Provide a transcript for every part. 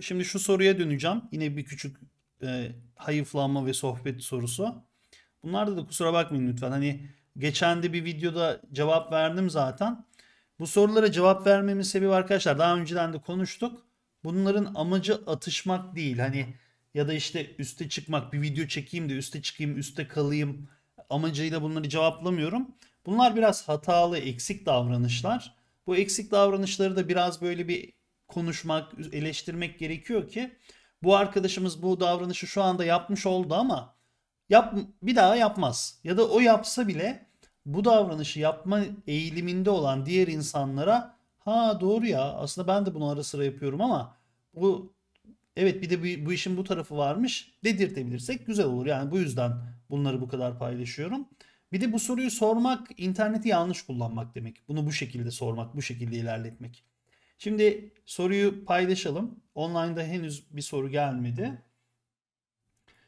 Şimdi şu soruya döneceğim. Yine bir küçük e, hayıflanma ve sohbet sorusu. Bunlarda da kusura bakmayın lütfen. Hani geçen de bir videoda cevap verdim zaten. Bu sorulara cevap vermemin sebebi arkadaşlar daha önceden de konuştuk. Bunların amacı atışmak değil. Hani ya da işte üste çıkmak bir video çekeyim de üste çıkayım üste kalayım amacıyla bunları cevaplamıyorum. Bunlar biraz hatalı eksik davranışlar. Bu eksik davranışları da biraz böyle bir konuşmak, eleştirmek gerekiyor ki bu arkadaşımız bu davranışı şu anda yapmış oldu ama yap bir daha yapmaz. Ya da o yapsa bile bu davranışı yapma eğiliminde olan diğer insanlara ha doğru ya aslında ben de bunu ara sıra yapıyorum ama bu evet bir de bu, bu işin bu tarafı varmış dedirtebilirsek güzel olur. Yani bu yüzden bunları bu kadar paylaşıyorum. Bir de bu soruyu sormak interneti yanlış kullanmak demek. Bunu bu şekilde sormak, bu şekilde ilerletmek. Şimdi soruyu paylaşalım. Online'da henüz bir soru gelmedi.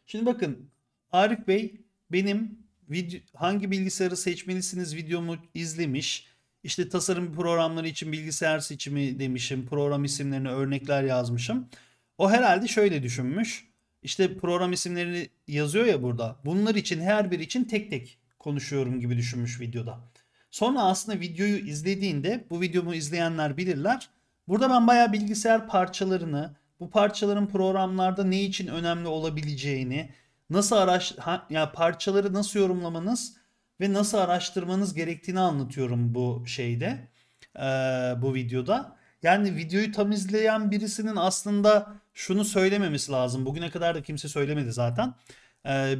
Şimdi bakın Arif Bey benim video, hangi bilgisayarı seçmelisiniz videomu izlemiş. İşte tasarım programları için bilgisayar seçimi demişim. Program isimlerine örnekler yazmışım. O herhalde şöyle düşünmüş. İşte program isimlerini yazıyor ya burada. Bunlar için her bir için tek tek konuşuyorum gibi düşünmüş videoda. Sonra aslında videoyu izlediğinde bu videomu izleyenler bilirler. Burada ben bayağı bilgisayar parçalarını, bu parçaların programlarda ne için önemli olabileceğini, nasıl araş ha, ya parçaları nasıl yorumlamanız ve nasıl araştırmanız gerektiğini anlatıyorum bu şeyde, e, bu videoda. Yani videoyu tam izleyen birisinin aslında şunu söylememesi lazım. Bugüne kadar da kimse söylemedi zaten. E,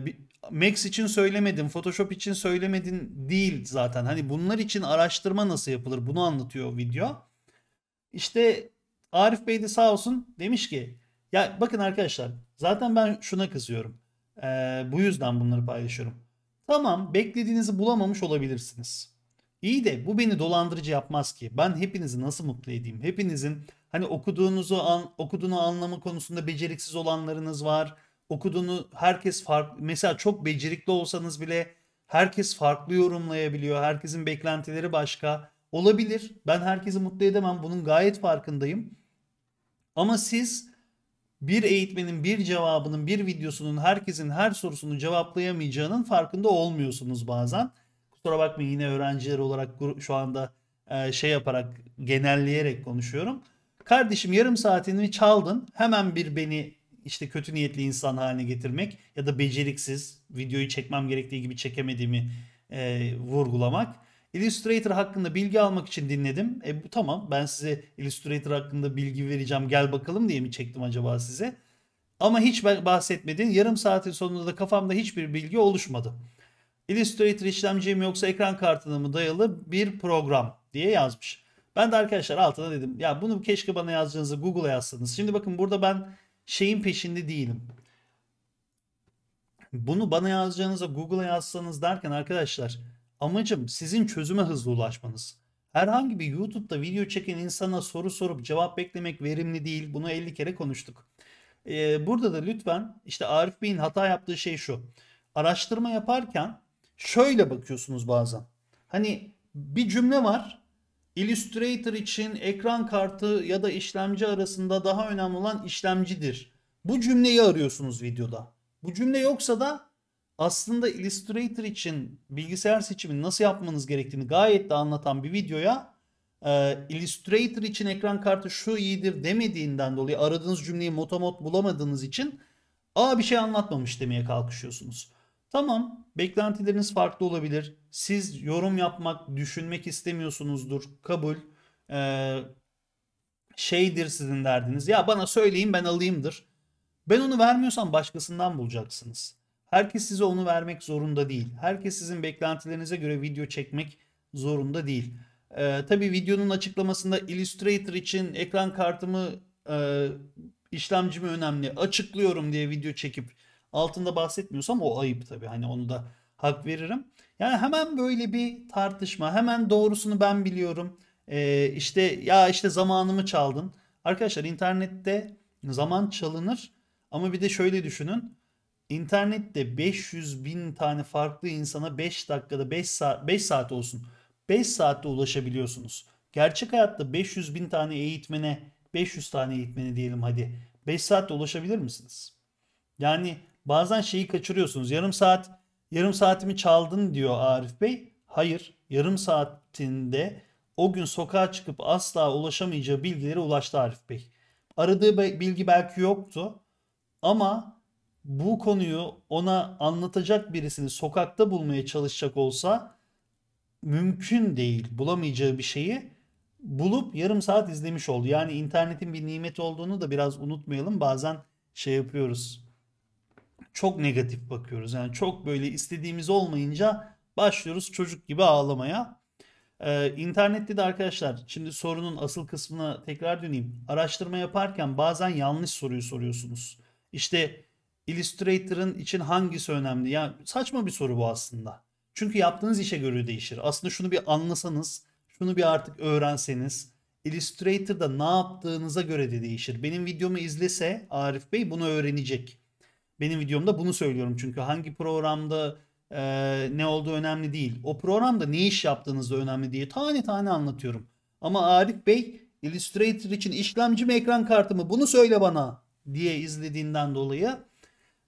Max için söylemedin, Photoshop için söylemedin değil zaten. Hani bunlar için araştırma nasıl yapılır bunu anlatıyor video. İşte Arif Bey de sağ olsun demiş ki ya bakın arkadaşlar zaten ben şuna kızıyorum. Ee, bu yüzden bunları paylaşıyorum. Tamam beklediğinizi bulamamış olabilirsiniz. İyi de bu beni dolandırıcı yapmaz ki. Ben hepinizi nasıl mutlu edeyim? Hepinizin hani okuduğunuzu an, okuduğunu anlama konusunda beceriksiz olanlarınız var. Okuduğunu herkes farklı mesela çok becerikli olsanız bile herkes farklı yorumlayabiliyor. Herkesin beklentileri başka. Olabilir. Ben herkesi mutlu edemem. Bunun gayet farkındayım. Ama siz bir eğitmenin bir cevabının bir videosunun herkesin her sorusunu cevaplayamayacağının farkında olmuyorsunuz bazen. Kusura bakmayın yine öğrenciler olarak şu anda e, şey yaparak genelleyerek konuşuyorum. Kardeşim yarım saatini çaldın hemen bir beni işte kötü niyetli insan haline getirmek ya da beceriksiz videoyu çekmem gerektiği gibi çekemediğimi e, vurgulamak Illustrator hakkında bilgi almak için dinledim. E bu tamam ben size Illustrator hakkında bilgi vereceğim gel bakalım diye mi çektim acaba size? Ama hiç bahsetmedin. Yarım saatin sonunda da kafamda hiçbir bilgi oluşmadı. Illustrator işlemciye mi yoksa ekran kartına mı dayalı bir program diye yazmış. Ben de arkadaşlar altına dedim ya bunu keşke bana yazacağınızı Google'a yazsanız. Şimdi bakın burada ben şeyin peşinde değilim. Bunu bana yazacağınıza Google'a yazsanız derken arkadaşlar Amacım sizin çözüme hızlı ulaşmanız. Herhangi bir YouTube'da video çeken insana soru sorup cevap beklemek verimli değil. Bunu 50 kere konuştuk. Ee, burada da lütfen işte Arif Bey'in hata yaptığı şey şu. Araştırma yaparken şöyle bakıyorsunuz bazen. Hani bir cümle var. Illustrator için ekran kartı ya da işlemci arasında daha önemli olan işlemcidir. Bu cümleyi arıyorsunuz videoda. Bu cümle yoksa da aslında Illustrator için bilgisayar seçimini nasıl yapmanız gerektiğini gayet de anlatan bir videoya e, Illustrator için ekran kartı şu iyidir demediğinden dolayı aradığınız cümleyi motomot bulamadığınız için aa bir şey anlatmamış demeye kalkışıyorsunuz. Tamam beklentileriniz farklı olabilir. Siz yorum yapmak, düşünmek istemiyorsunuzdur. Kabul. Ee, şeydir sizin derdiniz. Ya bana söyleyin ben alayımdır. Ben onu vermiyorsam başkasından bulacaksınız. Herkes size onu vermek zorunda değil. Herkes sizin beklentilerinize göre video çekmek zorunda değil. Ee, tabii videonun açıklamasında Illustrator için ekran kartımı e, işlemcimi önemli açıklıyorum diye video çekip altında bahsetmiyorsam o ayıp tabii. Hani onu da hak veririm. Yani hemen böyle bir tartışma hemen doğrusunu ben biliyorum. Ee, işte ya işte zamanımı çaldın. Arkadaşlar internette zaman çalınır ama bir de şöyle düşünün. İnternette 500 bin tane farklı insana 5 dakikada 5 saat, 5 saat olsun 5 saatte ulaşabiliyorsunuz. Gerçek hayatta 500 bin tane eğitmene 500 tane eğitmeni diyelim hadi 5 saatte ulaşabilir misiniz? Yani bazen şeyi kaçırıyorsunuz. Yarım saat yarım saatimi çaldın diyor Arif Bey. Hayır yarım saatinde o gün sokağa çıkıp asla ulaşamayacağı bilgilere ulaştı Arif Bey. Aradığı bilgi belki yoktu ama bu konuyu ona anlatacak birisini sokakta bulmaya çalışacak olsa mümkün değil bulamayacağı bir şeyi bulup yarım saat izlemiş oldu. Yani internetin bir nimet olduğunu da biraz unutmayalım. Bazen şey yapıyoruz. Çok negatif bakıyoruz. Yani çok böyle istediğimiz olmayınca başlıyoruz çocuk gibi ağlamaya. Ee, internette de arkadaşlar şimdi sorunun asıl kısmına tekrar döneyim. Araştırma yaparken bazen yanlış soruyu soruyorsunuz. İşte Illustrator'ın için hangisi önemli? Ya saçma bir soru bu aslında. Çünkü yaptığınız işe göre değişir. Aslında şunu bir anlasanız, şunu bir artık öğrenseniz Illustrator'da ne yaptığınıza göre de değişir. Benim videomu izlese Arif Bey bunu öğrenecek. Benim videomda bunu söylüyorum çünkü hangi programda e, ne olduğu önemli değil. O programda ne iş yaptığınız da önemli diye tane tane anlatıyorum. Ama Arif Bey Illustrator için işlemci mi ekran kartı mı bunu söyle bana diye izlediğinden dolayı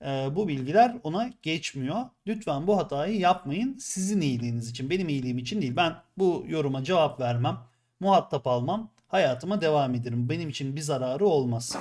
ee, bu bilgiler ona geçmiyor. Lütfen bu hatayı yapmayın. Sizin iyiliğiniz için, benim iyiliğim için değil. Ben bu yoruma cevap vermem, muhatap almam, hayatıma devam ederim. Benim için bir zararı olmaz.